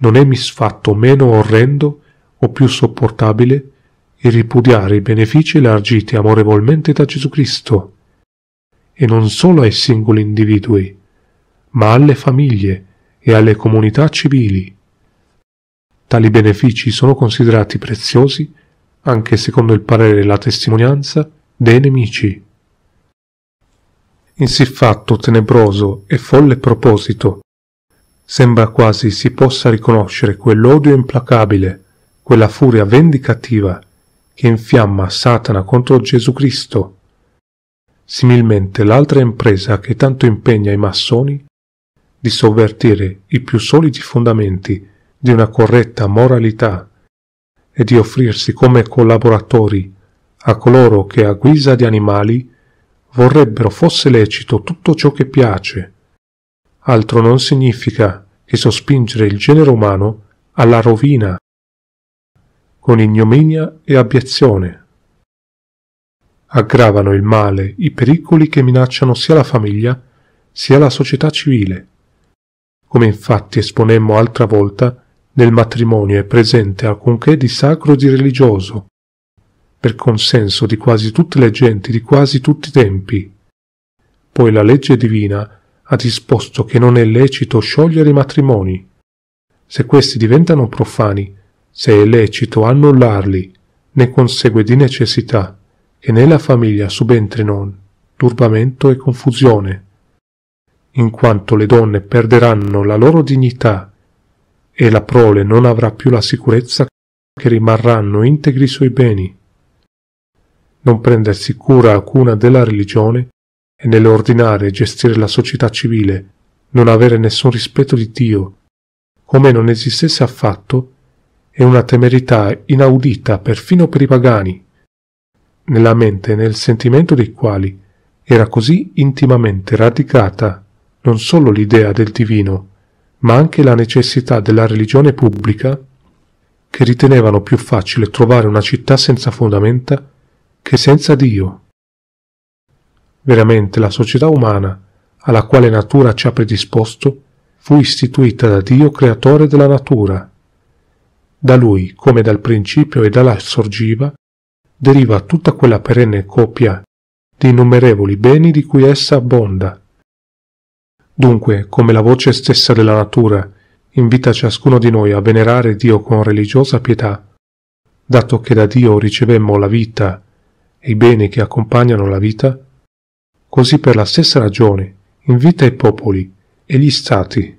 Non è misfatto meno orrendo o più sopportabile e ripudiare i benefici elargiti amorevolmente da Gesù Cristo, e non solo ai singoli individui, ma alle famiglie e alle comunità civili. Tali benefici sono considerati preziosi anche secondo il parere e la testimonianza dei nemici. In siffatto tenebroso e folle proposito, sembra quasi si possa riconoscere quell'odio implacabile, quella furia vendicativa che infiamma Satana contro Gesù Cristo. Similmente l'altra impresa che tanto impegna i massoni di sovvertire i più solidi fondamenti di una corretta moralità e di offrirsi come collaboratori a coloro che a guisa di animali vorrebbero fosse lecito tutto ciò che piace. Altro non significa che sospingere il genere umano alla rovina con ignominia e abiezione. Aggravano il male i pericoli che minacciano sia la famiglia sia la società civile. Come infatti esponemmo altra volta, nel matrimonio è presente alcunché di sacro e di religioso, per consenso di quasi tutte le genti di quasi tutti i tempi. Poi la legge divina ha disposto che non è lecito sciogliere i matrimoni. Se questi diventano profani, se è lecito annullarli, ne consegue di necessità che nella famiglia subentrino turbamento e confusione, in quanto le donne perderanno la loro dignità e la prole non avrà più la sicurezza che rimarranno integri i suoi beni. Non prendersi cura alcuna della religione e nell'ordinare e gestire la società civile non avere nessun rispetto di Dio, come non esistesse affatto e una temerità inaudita perfino per i pagani, nella mente e nel sentimento dei quali era così intimamente radicata non solo l'idea del divino, ma anche la necessità della religione pubblica, che ritenevano più facile trovare una città senza fondamenta che senza Dio. Veramente la società umana, alla quale natura ci ha predisposto, fu istituita da Dio creatore della natura da lui, come dal principio e dalla sorgiva, deriva tutta quella perenne coppia di innumerevoli beni di cui essa abbonda. Dunque, come la voce stessa della natura invita ciascuno di noi a venerare Dio con religiosa pietà, dato che da Dio ricevemmo la vita e i beni che accompagnano la vita, così per la stessa ragione invita i popoli e gli stati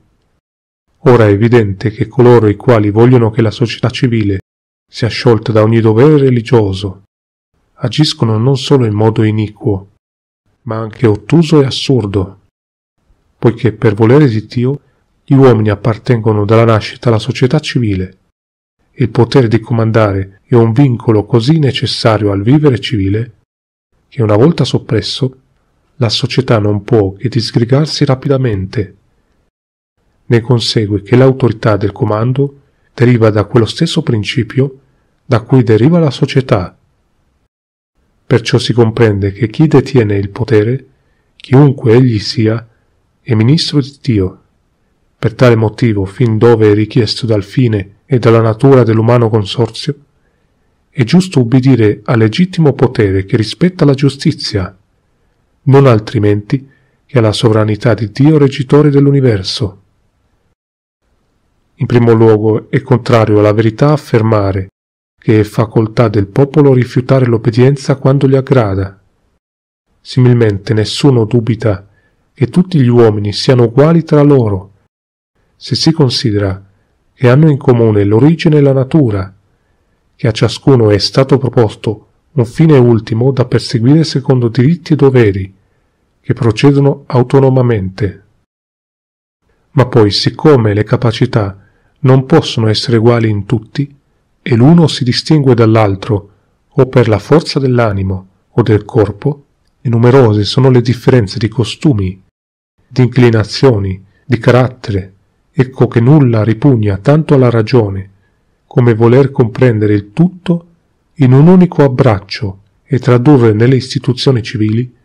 Ora è evidente che coloro i quali vogliono che la società civile sia sciolta da ogni dovere religioso agiscono non solo in modo iniquo, ma anche ottuso e assurdo, poiché per volere di Dio gli uomini appartengono dalla nascita alla società civile. Il potere di comandare è un vincolo così necessario al vivere civile che una volta soppresso la società non può che disgregarsi rapidamente ne consegue che l'autorità del comando deriva da quello stesso principio da cui deriva la società. Perciò si comprende che chi detiene il potere, chiunque egli sia, è ministro di Dio. Per tale motivo, fin dove è richiesto dal fine e dalla natura dell'umano consorzio, è giusto ubbidire al legittimo potere che rispetta la giustizia, non altrimenti che alla sovranità di Dio Regitore dell'universo. In primo luogo è contrario alla verità affermare che è facoltà del popolo rifiutare l'obbedienza quando gli aggrada. Similmente nessuno dubita che tutti gli uomini siano uguali tra loro, se si considera che hanno in comune l'origine e la natura, che a ciascuno è stato proposto un fine ultimo da perseguire secondo diritti e doveri, che procedono autonomamente. Ma poi, siccome le capacità non possono essere uguali in tutti e l'uno si distingue dall'altro o per la forza dell'animo o del corpo e numerose sono le differenze di costumi, di inclinazioni, di carattere, ecco che nulla ripugna tanto alla ragione come voler comprendere il tutto in un unico abbraccio e tradurre nelle istituzioni civili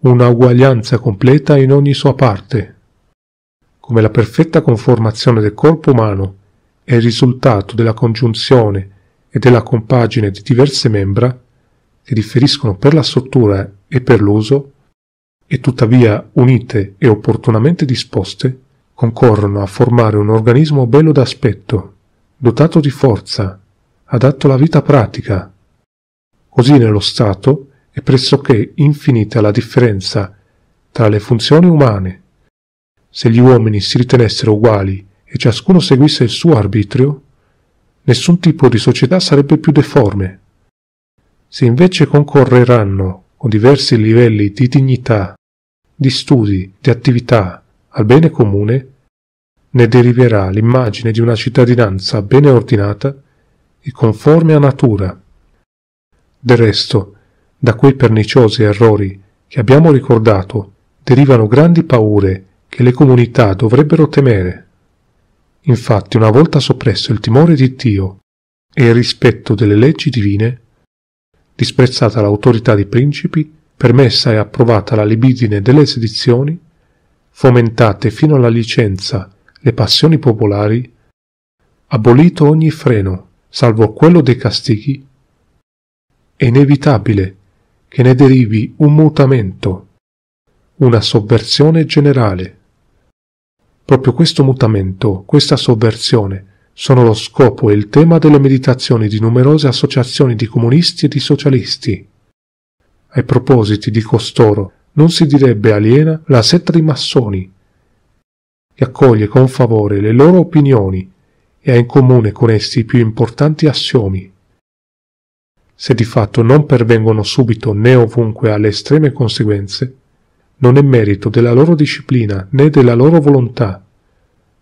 una uguaglianza completa in ogni sua parte, come la perfetta conformazione del corpo umano è il risultato della congiunzione e della compagine di diverse membra che differiscono per la struttura e per l'uso e tuttavia unite e opportunamente disposte concorrono a formare un organismo bello d'aspetto, dotato di forza, adatto alla vita pratica. Così nello Stato è pressoché infinita la differenza tra le funzioni umane. Se gli uomini si ritenessero uguali e ciascuno seguisse il suo arbitrio, nessun tipo di società sarebbe più deforme. Se invece concorreranno con diversi livelli di dignità, di studi, di attività al bene comune, ne deriverà l'immagine di una cittadinanza bene ordinata e conforme a natura. Del resto, da quei perniciosi errori che abbiamo ricordato derivano grandi paure che le comunità dovrebbero temere. Infatti, una volta soppresso il timore di Dio e il rispetto delle leggi divine, disprezzata l'autorità dei principi, permessa e approvata la libidine delle sedizioni, fomentate fino alla licenza le passioni popolari, abolito ogni freno, salvo quello dei castighi, è inevitabile che ne derivi un mutamento, una sovversione generale. Proprio questo mutamento, questa sovversione, sono lo scopo e il tema delle meditazioni di numerose associazioni di comunisti e di socialisti. Ai propositi di costoro, non si direbbe aliena la setta dei massoni, che accoglie con favore le loro opinioni e ha in comune con essi i più importanti assiomi. Se di fatto non pervengono subito né ovunque alle estreme conseguenze, non è merito della loro disciplina né della loro volontà,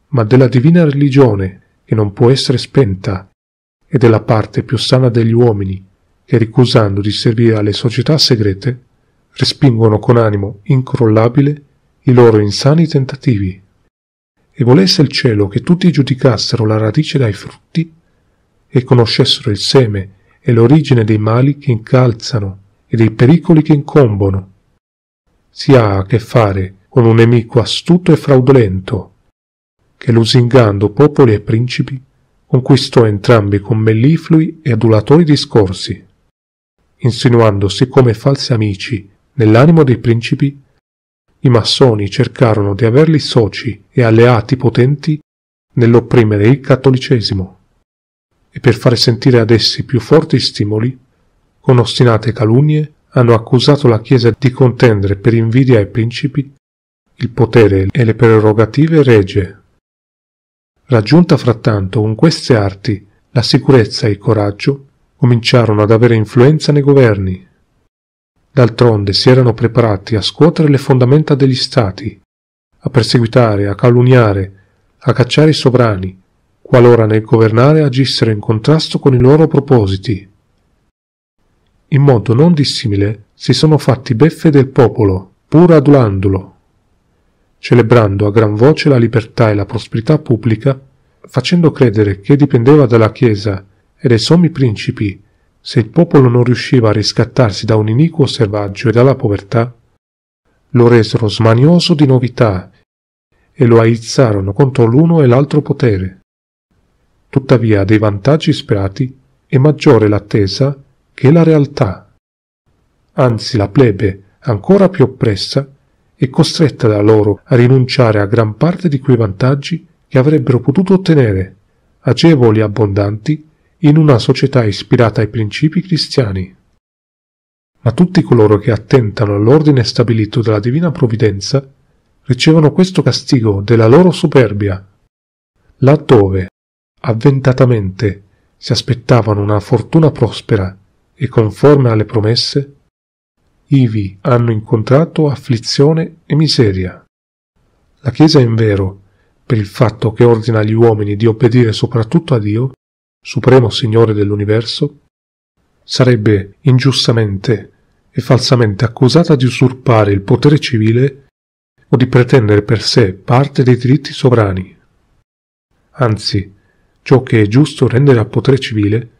ma della divina religione che non può essere spenta e della parte più sana degli uomini che ricusando di servire alle società segrete respingono con animo incrollabile i loro insani tentativi. E volesse il cielo che tutti giudicassero la radice dai frutti e conoscessero il seme e l'origine dei mali che incalzano e dei pericoli che incombono si ha a che fare con un nemico astuto e fraudolento, che lusingando popoli e principi conquistò entrambi con melliflui e adulatori discorsi, insinuandosi come falsi amici nell'animo dei principi, i massoni cercarono di averli soci e alleati potenti nell'opprimere il cattolicesimo e per fare sentire ad essi più forti stimoli, con ostinate calunnie hanno accusato la Chiesa di contendere per invidia ai principi il potere e le prerogative regie. Raggiunta frattanto con queste arti la sicurezza e il coraggio, cominciarono ad avere influenza nei governi. D'altronde si erano preparati a scuotere le fondamenta degli stati, a perseguitare, a calunniare, a cacciare i sovrani, qualora nel governare agissero in contrasto con i loro propositi in modo non dissimile, si sono fatti beffe del popolo, pur adulandolo, celebrando a gran voce la libertà e la prosperità pubblica, facendo credere che dipendeva dalla Chiesa e dai sommi principi se il popolo non riusciva a riscattarsi da un iniquo selvaggio e dalla povertà, lo resero smanioso di novità e lo aizzarono contro l'uno e l'altro potere. Tuttavia dei vantaggi sperati è maggiore l'attesa che la realtà. Anzi, la plebe, ancora più oppressa, è costretta da loro a rinunciare a gran parte di quei vantaggi che avrebbero potuto ottenere, agevoli e abbondanti, in una società ispirata ai principi cristiani. Ma tutti coloro che attentano all'ordine stabilito dalla Divina Provvidenza ricevono questo castigo della loro superbia, laddove, avventatamente, si aspettavano una fortuna prospera e conforme alle promesse, ivi hanno incontrato afflizione e miseria. La Chiesa invero, per il fatto che ordina agli uomini di obbedire soprattutto a Dio, supremo Signore dell'universo, sarebbe ingiustamente e falsamente accusata di usurpare il potere civile o di pretendere per sé parte dei diritti sovrani. Anzi, ciò che è giusto rendere al potere civile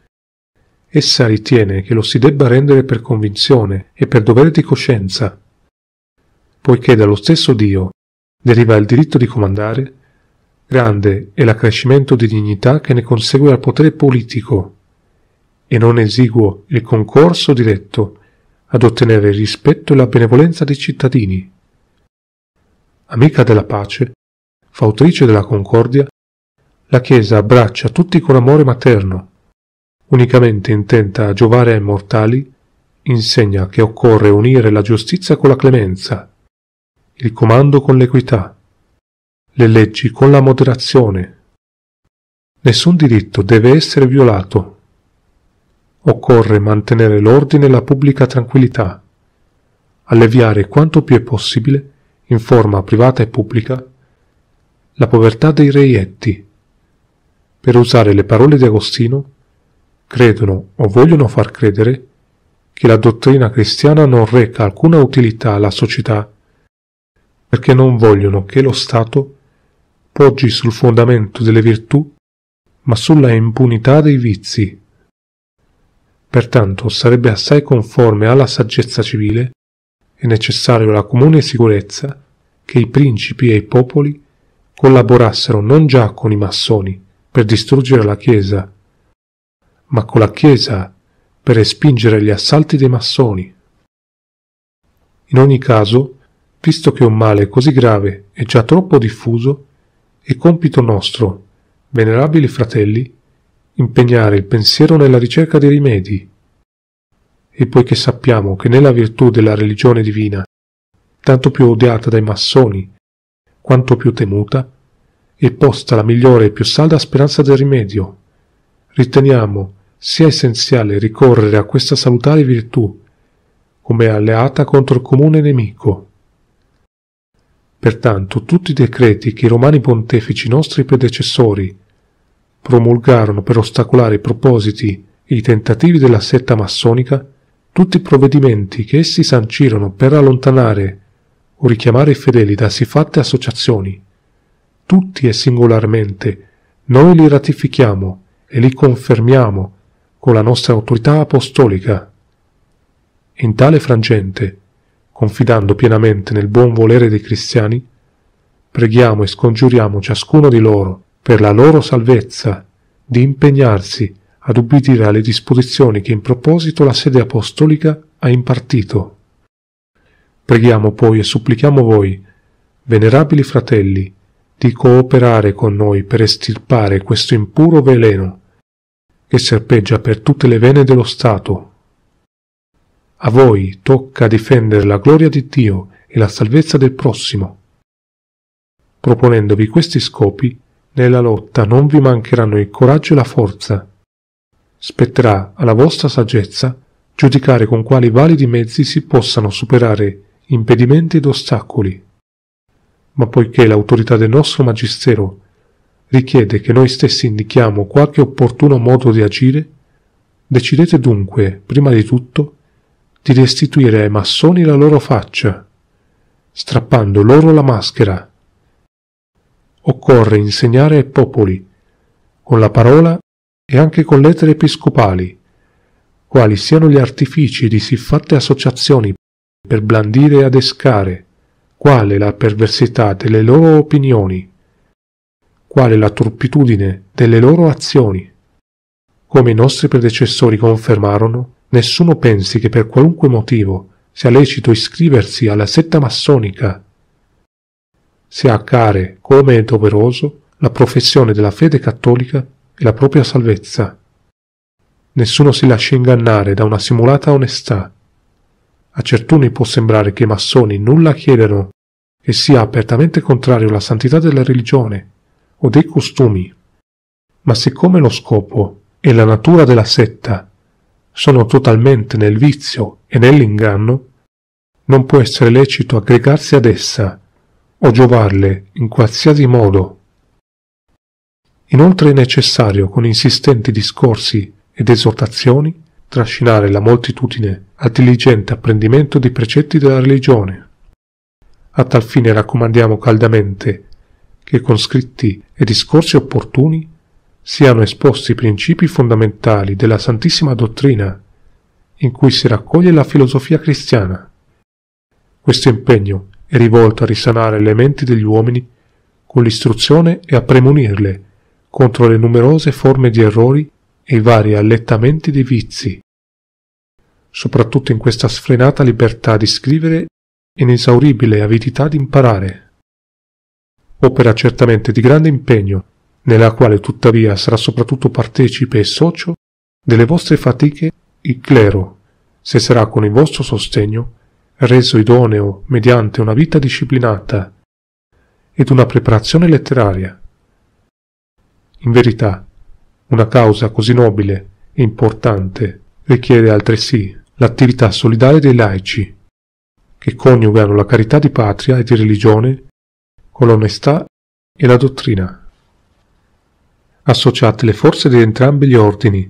Essa ritiene che lo si debba rendere per convinzione e per dovere di coscienza, poiché dallo stesso Dio deriva il diritto di comandare, grande è l'accrescimento di dignità che ne consegue al potere politico, e non esiguo il concorso diretto ad ottenere il rispetto e la benevolenza dei cittadini. Amica della pace, fautrice della concordia, la Chiesa abbraccia tutti con amore materno, unicamente intenta a giovare ai mortali, insegna che occorre unire la giustizia con la clemenza, il comando con l'equità, le leggi con la moderazione. Nessun diritto deve essere violato. Occorre mantenere l'ordine e la pubblica tranquillità, alleviare quanto più è possibile, in forma privata e pubblica, la povertà dei reietti. Per usare le parole di Agostino, credono o vogliono far credere che la dottrina cristiana non reca alcuna utilità alla società, perché non vogliono che lo Stato poggi sul fondamento delle virtù, ma sulla impunità dei vizi. Pertanto sarebbe assai conforme alla saggezza civile e necessario alla comune sicurezza che i principi e i popoli collaborassero non già con i massoni per distruggere la Chiesa, ma con la Chiesa per respingere gli assalti dei massoni. In ogni caso, visto che un male così grave è già troppo diffuso, è compito nostro, venerabili fratelli, impegnare il pensiero nella ricerca dei rimedi. E poiché sappiamo che nella virtù della religione divina, tanto più odiata dai massoni, quanto più temuta, è posta la migliore e più salda speranza del rimedio, riteniamo sia essenziale ricorrere a questa salutare virtù come alleata contro il comune nemico. Pertanto tutti i decreti che i romani pontefici nostri predecessori promulgarono per ostacolare i propositi e i tentativi della setta massonica, tutti i provvedimenti che essi sancirono per allontanare o richiamare i fedeli da siffatte associazioni, tutti e singolarmente noi li ratifichiamo e li confermiamo con la nostra autorità apostolica. In tale frangente, confidando pienamente nel buon volere dei cristiani, preghiamo e scongiuriamo ciascuno di loro, per la loro salvezza, di impegnarsi ad ubbidire alle disposizioni che in proposito la sede apostolica ha impartito. Preghiamo poi e supplichiamo voi, venerabili fratelli, di cooperare con noi per estirpare questo impuro veleno che serpeggia per tutte le vene dello Stato. A voi tocca difendere la gloria di Dio e la salvezza del prossimo. Proponendovi questi scopi, nella lotta non vi mancheranno il coraggio e la forza. Spetterà alla vostra saggezza giudicare con quali validi mezzi si possano superare impedimenti ed ostacoli. Ma poiché l'autorità del nostro magistero richiede che noi stessi indichiamo qualche opportuno modo di agire, decidete dunque, prima di tutto, di restituire ai massoni la loro faccia, strappando loro la maschera. Occorre insegnare ai popoli, con la parola e anche con lettere episcopali, quali siano gli artifici di siffatte associazioni per blandire e adescare, quale la perversità delle loro opinioni quale la turpitudine delle loro azioni. Come i nostri predecessori confermarono, nessuno pensi che per qualunque motivo sia lecito iscriversi alla setta massonica. Si ha care, come è doveroso, la professione della fede cattolica e la propria salvezza. Nessuno si lascia ingannare da una simulata onestà. A certuni può sembrare che i massoni nulla chiedano e sia apertamente contrario alla santità della religione o dei costumi, ma siccome lo scopo e la natura della setta sono totalmente nel vizio e nell'inganno, non può essere lecito aggregarsi ad essa o giovarle in qualsiasi modo. Inoltre è necessario con insistenti discorsi ed esortazioni trascinare la moltitudine al diligente apprendimento dei precetti della religione. A tal fine raccomandiamo caldamente che con scritti e discorsi opportuni siano esposti i principi fondamentali della Santissima Dottrina, in cui si raccoglie la filosofia cristiana. Questo impegno è rivolto a risanare le menti degli uomini con l'istruzione e a premunirle contro le numerose forme di errori e i vari allettamenti dei vizi, soprattutto in questa sfrenata libertà di scrivere e inesauribile avidità di imparare opera certamente di grande impegno, nella quale tuttavia sarà soprattutto partecipe e socio delle vostre fatiche il clero, se sarà con il vostro sostegno reso idoneo mediante una vita disciplinata ed una preparazione letteraria. In verità, una causa così nobile e importante richiede altresì l'attività solidale dei laici, che coniugano la carità di patria e di religione con l'onestà e la dottrina. Associate le forze di entrambi gli ordini.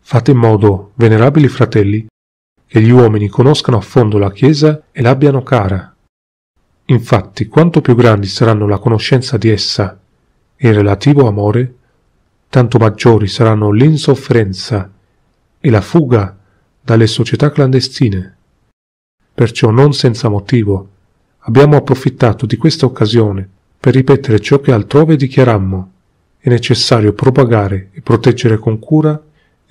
Fate in modo, venerabili fratelli, che gli uomini conoscano a fondo la Chiesa e l'abbiano cara. Infatti, quanto più grandi saranno la conoscenza di essa e il relativo amore, tanto maggiori saranno l'insofferenza e la fuga dalle società clandestine. Perciò non senza motivo abbiamo approfittato di questa occasione per ripetere ciò che altrove dichiarammo. È necessario propagare e proteggere con cura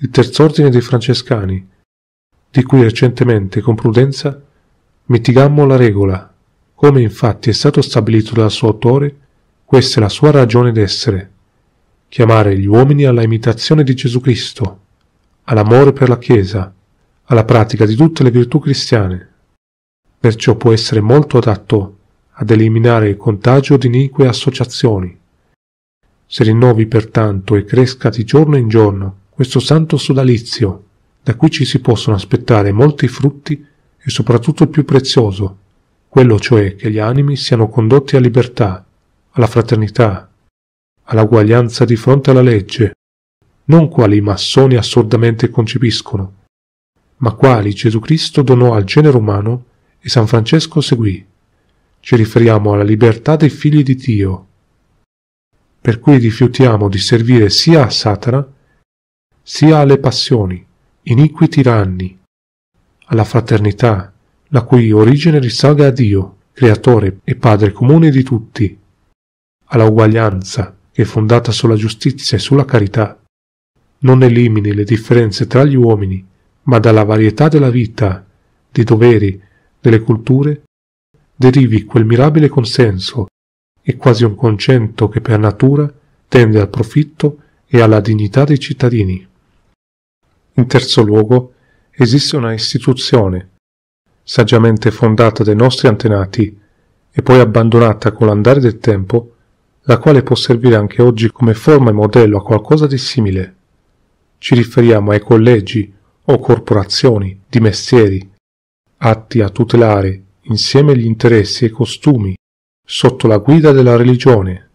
il terzo ordine dei francescani, di cui recentemente con prudenza mitigammo la regola. Come infatti è stato stabilito dal suo autore, questa è la sua ragione d'essere. Chiamare gli uomini alla imitazione di Gesù Cristo, all'amore per la Chiesa, alla pratica di tutte le virtù cristiane perciò può essere molto adatto ad eliminare il contagio di inique associazioni. Si rinnovi pertanto e cresca di giorno in giorno questo santo sodalizio, da cui ci si possono aspettare molti frutti e soprattutto il più prezioso, quello cioè che gli animi siano condotti a libertà, alla fraternità, all'uguaglianza di fronte alla legge, non quali i massoni assurdamente concepiscono, ma quali Gesù Cristo donò al genere umano e San Francesco seguì. Ci riferiamo alla libertà dei figli di Dio, per cui rifiutiamo di servire sia a Satana, sia alle passioni, iniqui tiranni, alla fraternità, la cui origine risalga a Dio, creatore e padre comune di tutti, alla uguaglianza, che è fondata sulla giustizia e sulla carità. Non elimini le differenze tra gli uomini, ma dalla varietà della vita, dei doveri, delle culture, derivi quel mirabile consenso e quasi un concetto che per natura tende al profitto e alla dignità dei cittadini. In terzo luogo, esiste una istituzione, saggiamente fondata dai nostri antenati e poi abbandonata con l'andare del tempo, la quale può servire anche oggi come forma e modello a qualcosa di simile. Ci riferiamo ai collegi o corporazioni di mestieri atti a tutelare insieme gli interessi e costumi sotto la guida della religione.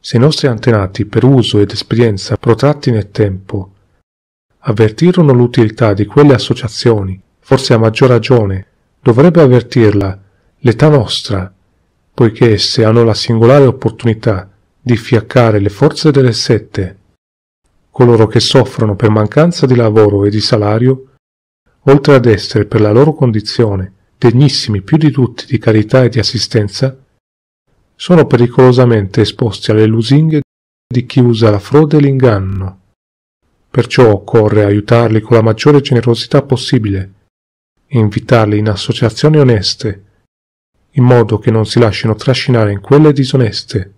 Se i nostri antenati, per uso ed esperienza protratti nel tempo, avvertirono l'utilità di quelle associazioni, forse a maggior ragione dovrebbe avvertirla l'età nostra, poiché esse hanno la singolare opportunità di fiaccare le forze delle sette. Coloro che soffrono per mancanza di lavoro e di salario oltre ad essere per la loro condizione degnissimi più di tutti di carità e di assistenza, sono pericolosamente esposti alle lusinghe di chi usa la frode e l'inganno. Perciò occorre aiutarli con la maggiore generosità possibile, invitarli in associazioni oneste, in modo che non si lasciano trascinare in quelle disoneste.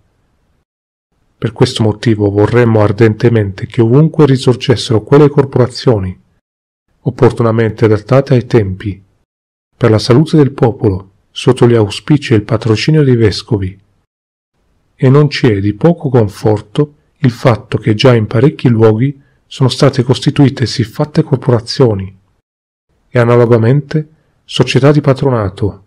Per questo motivo vorremmo ardentemente che ovunque risorgessero quelle corporazioni opportunamente adattate ai tempi, per la salute del popolo, sotto gli auspici e il patrocinio dei vescovi. E non ci è di poco conforto il fatto che già in parecchi luoghi sono state costituite siffatte corporazioni e analogamente società di patronato.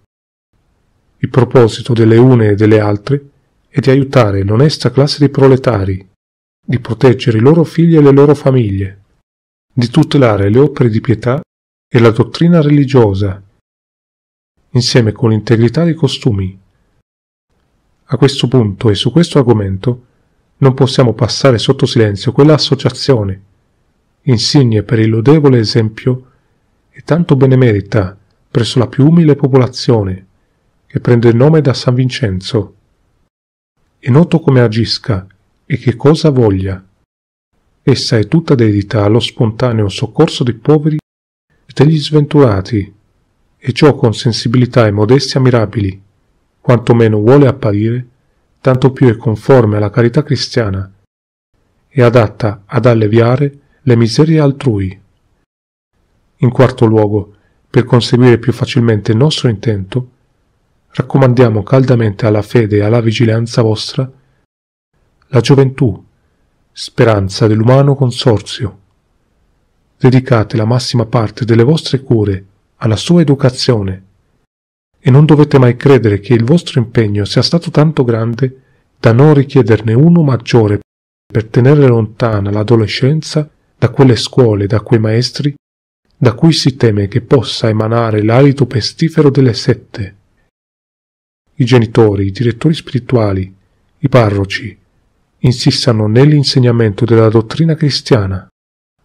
Il proposito delle une e delle altre è di aiutare l'onesta classe di proletari, di proteggere i loro figli e le loro famiglie, di tutelare le opere di pietà e la dottrina religiosa, insieme con l'integrità dei costumi. A questo punto e su questo argomento non possiamo passare sotto silenzio quell'associazione, insigne per il lodevole esempio e tanto benemerita presso la più umile popolazione, che prende il nome da San Vincenzo. È noto come agisca e che cosa voglia. Essa è tutta dedita allo spontaneo soccorso dei poveri e degli sventurati, e ciò con sensibilità e modestia ammirabili. Quanto meno vuole apparire, tanto più è conforme alla carità cristiana e adatta ad alleviare le miserie altrui. In quarto luogo, per conseguire più facilmente il nostro intento, raccomandiamo caldamente alla fede e alla vigilanza vostra la gioventù speranza dell'umano consorzio. Dedicate la massima parte delle vostre cure alla sua educazione e non dovete mai credere che il vostro impegno sia stato tanto grande da non richiederne uno maggiore per tenere lontana l'adolescenza da quelle scuole, da quei maestri, da cui si teme che possa emanare l'alito pestifero delle sette. I genitori, i direttori spirituali, i parroci, insistano nell'insegnamento della dottrina cristiana.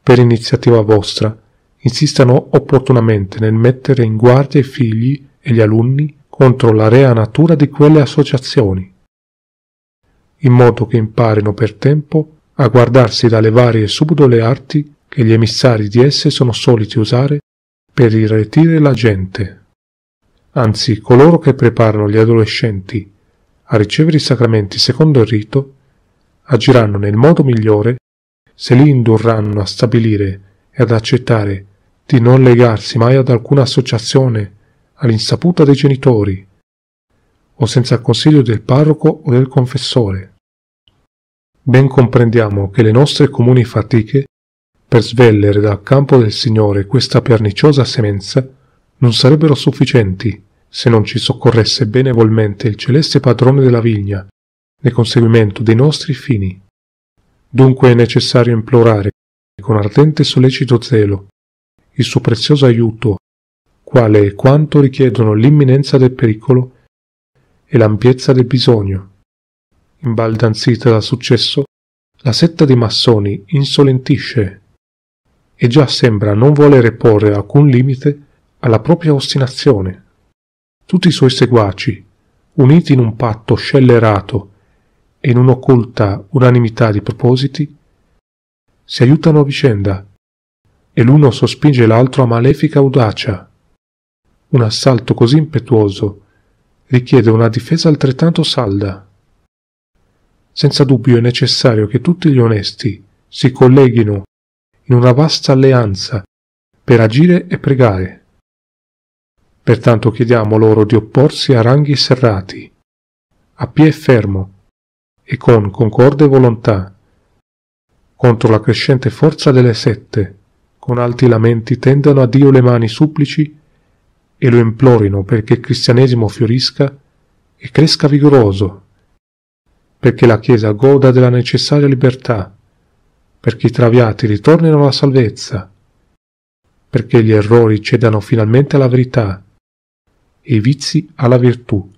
Per iniziativa vostra, insistano opportunamente nel mettere in guardia i figli e gli alunni contro la rea natura di quelle associazioni, in modo che imparino per tempo a guardarsi dalle varie subdole arti che gli emissari di esse sono soliti usare per irretire la gente. Anzi, coloro che preparano gli adolescenti a ricevere i sacramenti secondo il rito agiranno nel modo migliore se li indurranno a stabilire e ad accettare di non legarsi mai ad alcuna associazione all'insaputa dei genitori o senza consiglio del parroco o del confessore. Ben comprendiamo che le nostre comuni fatiche per svellere dal campo del Signore questa perniciosa semenza non sarebbero sufficienti se non ci soccorresse benevolmente il celeste padrone della vigna nel conseguimento dei nostri fini. Dunque è necessario implorare con ardente e sollecito zelo il suo prezioso aiuto, quale e quanto richiedono l'imminenza del pericolo e l'ampiezza del bisogno. Imbaldanzita dal successo, la setta dei massoni insolentisce e già sembra non volere porre alcun limite alla propria ostinazione. Tutti i suoi seguaci, uniti in un patto scellerato in un'occulta unanimità di propositi, si aiutano a vicenda e l'uno sospinge l'altro a malefica audacia. Un assalto così impetuoso richiede una difesa altrettanto salda. Senza dubbio è necessario che tutti gli onesti si colleghino in una vasta alleanza per agire e pregare. Pertanto chiediamo loro di opporsi a ranghi serrati, a piè fermo, e con concorde volontà, contro la crescente forza delle sette, con alti lamenti tendano a Dio le mani supplici e lo implorino perché il cristianesimo fiorisca e cresca vigoroso, perché la Chiesa goda della necessaria libertà, perché i traviati ritornino alla salvezza, perché gli errori cedano finalmente alla verità e i vizi alla virtù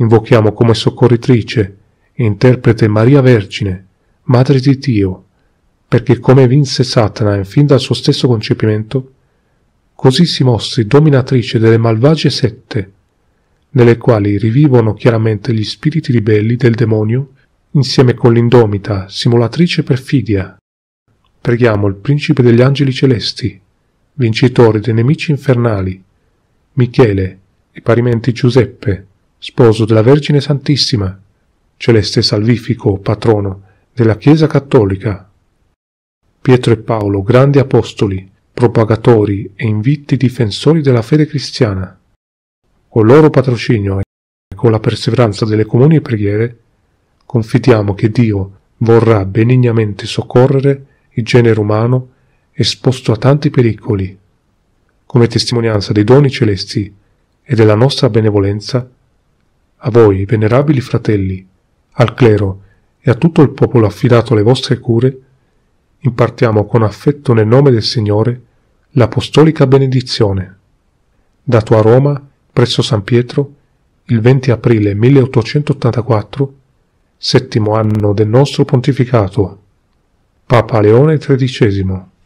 invochiamo come soccorritrice e interprete Maria Vergine, Madre di Dio, perché come vinse Satana fin dal suo stesso concepimento, così si mostri dominatrice delle malvagie sette, nelle quali rivivono chiaramente gli spiriti ribelli del demonio insieme con l'indomita, simulatrice perfidia. Preghiamo il principe degli angeli celesti, vincitore dei nemici infernali, Michele e parimenti Giuseppe, sposo della Vergine Santissima, celeste salvifico patrono della Chiesa Cattolica. Pietro e Paolo, grandi apostoli, propagatori e invitti difensori della fede cristiana. Col loro patrocinio e con la perseveranza delle comuni preghiere, confidiamo che Dio vorrà benignamente soccorrere il genere umano esposto a tanti pericoli, come testimonianza dei doni celesti e della nostra benevolenza a voi, venerabili fratelli, al clero e a tutto il popolo affidato alle vostre cure, impartiamo con affetto nel nome del Signore l'apostolica benedizione. Dato a Roma, presso San Pietro, il 20 aprile 1884, settimo anno del nostro pontificato, Papa Leone XIII.